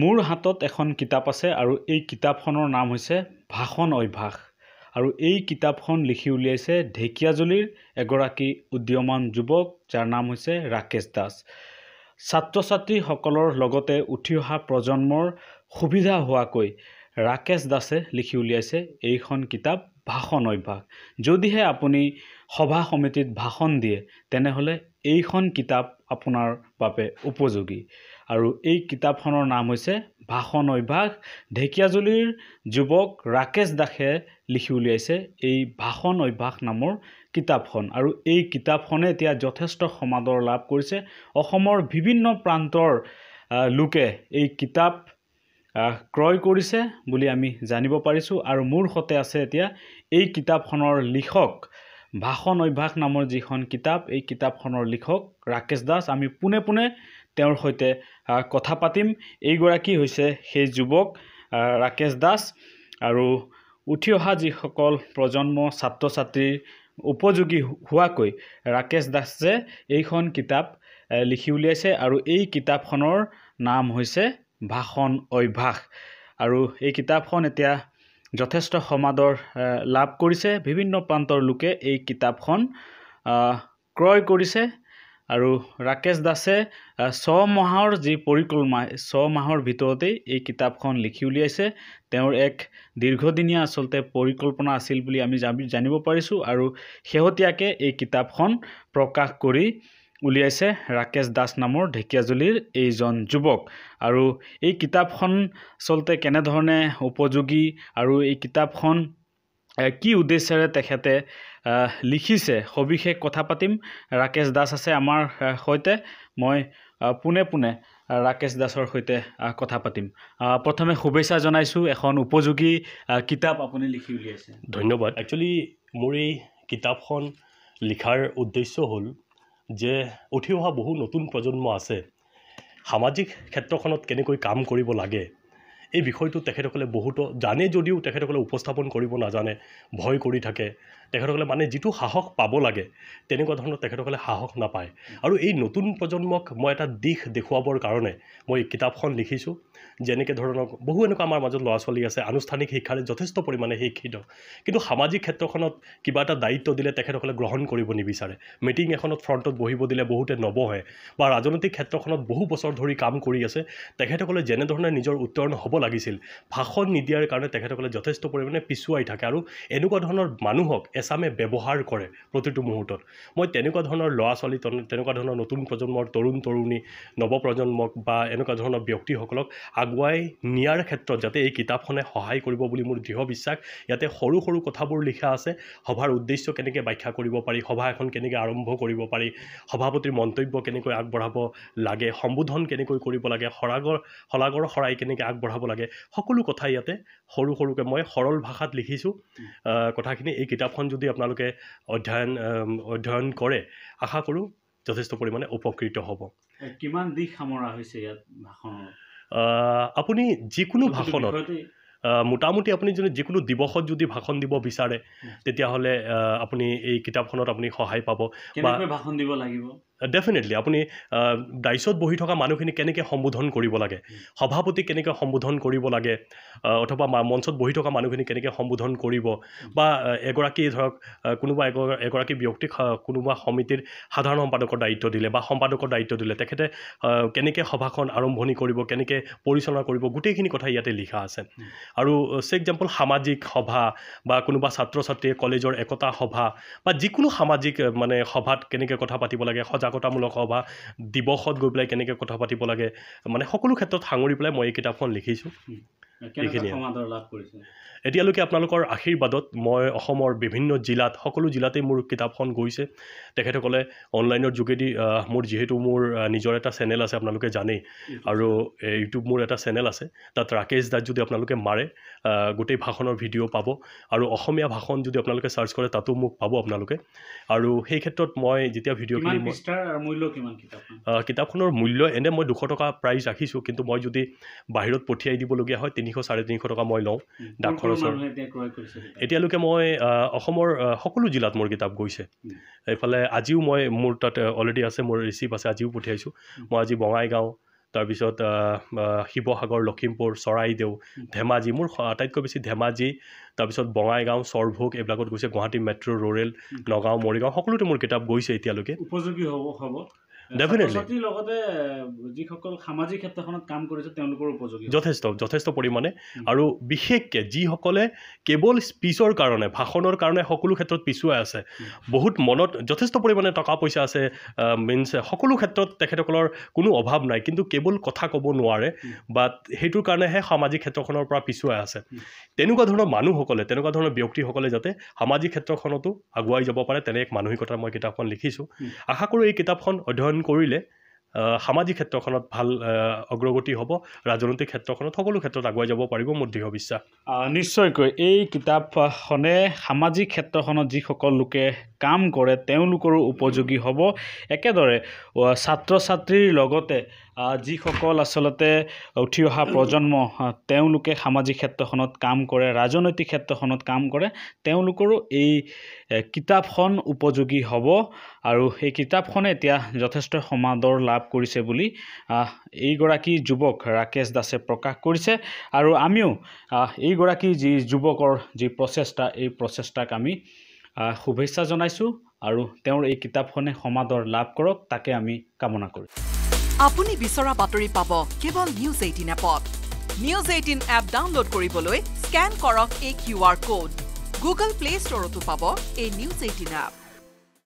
মোৰ হাতত এখন কিতাপ আছে আৰু এই কিতাপখনৰ নাম হৈছে ভাষণ অভ্যাস আৰু এই কিতাপখন লিখি উলিয়াইছে ঢেকীয়াজুলিৰ এগৰাকী উদীয়মান যুৱক যাৰ নাম হৈছে ৰাকেশ দাস ছাত্ৰ ছাত্ৰীসকলৰ লগতে উঠি অহা প্ৰজন্মৰ সুবিধা হোৱাকৈ ৰাকেশ দাসে লিখি উলিয়াইছে এইখন কিতাপ ভাষণ অভ্যাস যদিহে আপুনি সভা সমিতিত ভাষণ দিয়ে তেনেহ'লে এইখন কিতাপ আপোনাৰ বাবে উপযোগী আৰু এই কিতাপখনৰ নাম হৈছে ভাষণ অভ্যাস ঢেকীয়াজুলিৰ যুৱক ৰাকেশ দাসে লিখি উলিয়াইছে এই ভাষণ অভ্যাস নামৰ কিতাপখন আৰু এই কিতাপখনে এতিয়া যথেষ্ট সমাদৰ লাভ কৰিছে অসমৰ বিভিন্ন প্ৰান্তৰ লোকে এই কিতাপ ক্ৰয় কৰিছে বুলি আমি জানিব পাৰিছোঁ আৰু মোৰ সতে আছে এতিয়া এই কিতাপখনৰ লিখক ভাষণ অভ্যাস নামৰ যিখন কিতাপ এই কিতাপখনৰ লিখক ৰাকেশ দাস আমি পোনে পোনে তেওঁৰ সৈতে কথা পাতিম এইগৰাকী হৈছে সেই যুৱক ৰাকেশ দাস আৰু উঠি অহা যিসকল প্ৰজন্ম ছাত্ৰ ছাত্ৰীৰ উপযোগী হোৱাকৈ ৰাকেশ দাসে এইখন কিতাপ লিখি উলিয়াইছে আৰু এই কিতাপখনৰ নাম হৈছে ভাষণ অভ্যাস আৰু এই কিতাপখন এতিয়া যথেষ্ট সমাদৰ লাভ কৰিছে বিভিন্ন প্ৰান্তৰ লোকে এই কিতাপখন ক্ৰয় কৰিছে আৰু ৰাকেশ দাসে ছমাহৰ যি পৰিক্ৰমা ছমাহৰ ভিতৰতেই এই কিতাপখন লিখি উলিয়াইছে তেওঁৰ এক দীৰ্ঘদিনীয়া আচলতে পৰিকল্পনা আছিল বুলি আমি জানিব পাৰিছোঁ আৰু শেহতীয়াকৈ এই কিতাপখন প্ৰকাশ কৰি উলিয়াইছে ৰাকেশ দাস নামৰ ঢেকীয়াজুলিৰ এইজন যুৱক আৰু এই কিতাপখন আচলতে কেনেধৰণে উপযোগী আৰু এই কিতাপখন কি উদ্দেশ্যেৰে তেখেতে লিখিছে সবিশেষ কথা পাতিম ৰাকেশ দাস আছে আমাৰ সৈতে মই পোনে পোনে ৰাকেশ দাসৰ সৈতে কথা পাতিম প্ৰথমে শুভেচ্ছা জনাইছোঁ এখন উপযোগী কিতাপ আপুনি লিখি উলিয়াইছে ধন্যবাদ একচুৱেলি মোৰ এই কিতাপখন লিখাৰ উদ্দেশ্য হ'ল যে উঠি অহা বহু নতুন প্ৰজন্ম আছে সামাজিক ক্ষেত্ৰখনত কেনেকৈ কাম কৰিব লাগে এই বিষয়টো তেখেতসকলে বহুতো জানে যদিও তেখেতসকলে উপস্থাপন কৰিব নাজানে ভয় কৰি থাকে তেখেতসকলে মানে যিটো সাহস পাব লাগে তেনেকুৱা ধৰণৰ তেখেতসকলে সাহস নাপায় আৰু এই নতুন প্ৰজন্মক মই এটা দিশ দেখুৱাবৰ কাৰণে মই এই কিতাপখন লিখিছোঁ যেনেকৈ ধৰণক বহু এনেকুৱা আমাৰ মাজত ল'ৰা ছোৱালী আছে আনুষ্ঠানিক শিক্ষাৰে যথেষ্ট পৰিমাণে শিক্ষিত কিন্তু সামাজিক ক্ষেত্ৰখনত কিবা এটা দায়িত্ব দিলে তেখেতসকলে গ্ৰহণ কৰিব নিবিচাৰে মিটিং এখনত ফ্ৰণ্টত বহিব দিলে বহুতে নবহে বা ৰাজনৈতিক ক্ষেত্ৰখনত বহু বছৰ ধৰি কাম কৰি আছে তেখেতসকলে যেনেধৰণে নিজৰ উত্তৰণ হ'ব লাগিছিল ভাষণ নিদিয়াৰ কাৰণে তেখেতসকলে যথেষ্ট পৰিমাণে পিছুৱাই থাকে আৰু এনেকুৱা ধৰণৰ মানুহক এচামে ব্যৱহাৰ কৰে প্ৰতিটো মুহূৰ্তত মই তেনেকুৱা ধৰণৰ ল'ৰা ছোৱালী তেনেকুৱা ধৰণৰ নতুন প্ৰজন্মৰ তৰুণ তৰুণী নৱপ্ৰজন্মক বা এনেকুৱা ধৰণৰ ব্যক্তিসকলক আগুৱাই নিয়াৰ ক্ষেত্ৰত যাতে এই কিতাপখনে সহায় কৰিব বুলি মোৰ দৃঢ় বিশ্বাস ইয়াতে সৰু সৰু কথাবোৰ লিখা আছে সভাৰ উদ্দেশ্য কেনেকৈ ব্যাখ্যা কৰিব পাৰি সভা এখন কেনেকৈ আৰম্ভ কৰিব পাৰি সভাপতিৰ মন্তব্য কেনেকৈ আগবঢ়াব লাগে সম্বোধন কেনেকৈ কৰিব লাগে শৰাগৰ শলাগৰ শৰাই কেনেকৈ আগবঢ়াব লাগে লাগে সকলো কথা ইয়াতে সৰু সৰুকৈ মই সৰল ভাষাত লিখিছোঁ কথাখিনি এই কিতাপখন যদি আপোনালোকে অধ্যয়ন অধ্যয়ন কৰে আশা কৰোঁ যথেষ্ট পৰিমাণে উপকৃত হ'ব কিমান দিশ সামৰা হৈছে ইয়াত ভাষণৰ আপুনি যিকোনো ভাষণত মোটামুটি আপুনি যদি যিকোনো দিৱসত যদি ভাষণ দিব বিচাৰে তেতিয়াহ'লে আপুনি এই কিতাপখনত আপুনি সহায় পাব বা ভাষণ দিব লাগিব ডেফিনেটলি uh, আপুনি ডাইচত uh, বহি থকা মানুহখিনিক কেনেকৈ সম্বোধন কৰিব লাগে সভাপতি কেনেকৈ সম্বোধন কৰিব লাগে uh, অথবা মঞ্চত বহি থকা মানুহখিনিক কেনেকৈ সম্বোধন কৰিব বা এগৰাকী ধৰক কোনোবা এগৰাকী ব্যক্তিক কোনোবা সমিতিৰ সাধাৰণ সম্পাদকৰ দায়িত্ব দিলে বা সম্পাদকৰ দায়িত্ব দিলে তেখেতে কেনেকৈ সভাখন আৰম্ভণি কৰিব কেনেকৈ পৰিচালনা কৰিব গোটেইখিনি কথা ইয়াতে লিখা আছে আৰু চে এক্সাম্পল সামাজিক সভা বা কোনোবা ছাত্ৰ ছাত্ৰীয়ে কলেজৰ একতা সভা বা যিকোনো সামাজিক মানে সভাত কেনেকৈ কথা পাতিব লাগে সজাগ সজাগতামূলক সভা দিৱসত গৈ পেলাই কেনেকৈ কথা পাতিব লাগে মানে সকলো ক্ষেত্ৰত সাঙুৰি পেলাই মই এই কিতাপখন লিখিছোঁ এতিয়ালৈকে আপোনালোকৰ আশীৰ্বাদত মই অসমৰ বিভিন্ন জিলাত সকলো জিলাতেই মোৰ কিতাপখন গৈছে তেখেতসকলে অনলাইনৰ যোগেদি মোৰ যিহেতু মোৰ নিজৰ এটা চেনেল আছে আপোনালোকে জানেই আৰু ইউটিউব মোৰ এটা চেনেল আছে তাত ৰাকেশ দাস যদি আপোনালোকে মাৰে গোটেই ভাষণৰ ভিডিঅ' পাব আৰু অসমীয়া ভাষণ যদি আপোনালোকে চাৰ্চ কৰে তাতো মোক পাব আপোনালোকে আৰু সেই ক্ষেত্ৰত মই যেতিয়া ভিডিঅ'খিনি কিতাপখনৰ মূল্য এনে মই দুশ টকা প্ৰাইজ ৰাখিছোঁ কিন্তু মই যদি বাহিৰত পঠিয়াই দিবলগীয়া হয় তিনি তিনিশ চাৰে তিনিশ টকা মই লওঁ ডাক খৰচৰ এতিয়ালৈকে মই অসমৰ সকলো জিলাত মোৰ কিতাপ গৈছে এইফালে আজিও মই মোৰ তাত অলৰেডি আছে মোৰ ৰিচিপ্ট আছে আজিও পঠিয়াইছোঁ মই আজি বঙাইগাঁও তাৰপিছত শিৱসাগৰ লখিমপুৰ চৰাইদেউ ধেমাজি মোৰ আটাইতকৈ বেছি ধেমাজি তাৰপিছত বঙাইগাঁও চৰভোগ এইবিলাকত গৈছে গুৱাহাটী মেট্ৰ' ৰ'ৰেল নগাঁও মৰিগাঁও সকলোতে মোৰ কিতাপ গৈছে এতিয়ালৈকে উপযোগী হ'ব হ'ব যথেষ্ট যথেষ্ট পৰিমাণে আৰু বিশেষকৈ যিসকলে কেৱল স্পীচৰ কাৰণে ভাষণৰ কাৰণে সকলো ক্ষেত্ৰত পিছুৱাই আছে বহুত মনত যথেষ্ট পৰিমাণে টকা পইচা আছে মিনছ সকলো ক্ষেত্ৰত তেখেতসকলৰ কোনো অভাৱ নাই কিন্তু কেৱল কথা ক'ব নোৱাৰে বা সেইটোৰ কাৰণেহে সামাজিক ক্ষেত্ৰখনৰ পৰা পিছুৱাই আছে তেনেকুৱা ধৰণৰ মানুহসকলে তেনেকুৱা ধৰণৰ ব্যক্তিসকলে যাতে সামাজিক ক্ষেত্ৰখনতো আগুৱাই যাব পাৰে তেনে এক মানসিকতা মই কিতাপখন লিখিছোঁ আশা কৰোঁ এই কিতাপখন অধ্যয়ন কৰিলে সামাজিক ক্ষেত্ৰখনত ভাল অগ্ৰগতি হ'ব ৰাজনৈতিক ক্ষেত্ৰখনত সকলো ক্ষেত্ৰত আগুৱাই যাব পাৰিব মোৰ দৃঢ় বিশ্বাস নিশ্চয়কৈ এই কিতাপখনে সামাজিক ক্ষেত্ৰখনত যিসকল লোকে কাম কৰে তেওঁলোকৰো উপযোগী হ'ব একেদৰে ছাত্ৰ ছাত্ৰীৰ লগতে যিসকল আচলতে উঠি অহা প্ৰজন্ম তেওঁলোকে সামাজিক ক্ষেত্ৰখনত কাম কৰে ৰাজনৈতিক ক্ষেত্ৰখনত কাম কৰে তেওঁলোকৰো এই কিতাপখন উপযোগী হ'ব আৰু সেই কিতাপখনে এতিয়া যথেষ্ট সমাদৰ লাভ কৰিছে বুলি এইগৰাকী যুৱক ৰাকেশ দাসে প্ৰকাশ কৰিছে আৰু আমিও এইগৰাকী যি যুৱকৰ যি প্ৰচেষ্টা এই প্ৰচেষ্টাক আমি শুভেচ্ছা জনাইছোঁ আৰু তেওঁৰ এই কিতাপখনে সমাদৰ লাভ কৰক তাকে আমি কামনা কৰোঁ আপুনি বিচৰা বাতৰি পাব কেৱল নিউজ এইটিন এপত নিউজ এইটিন এপ ডাউনলোড কৰিবলৈ স্কেন কৰক এই Q R code Google play ষ্টৰতো পাব এই নিউজ এইটিন এপ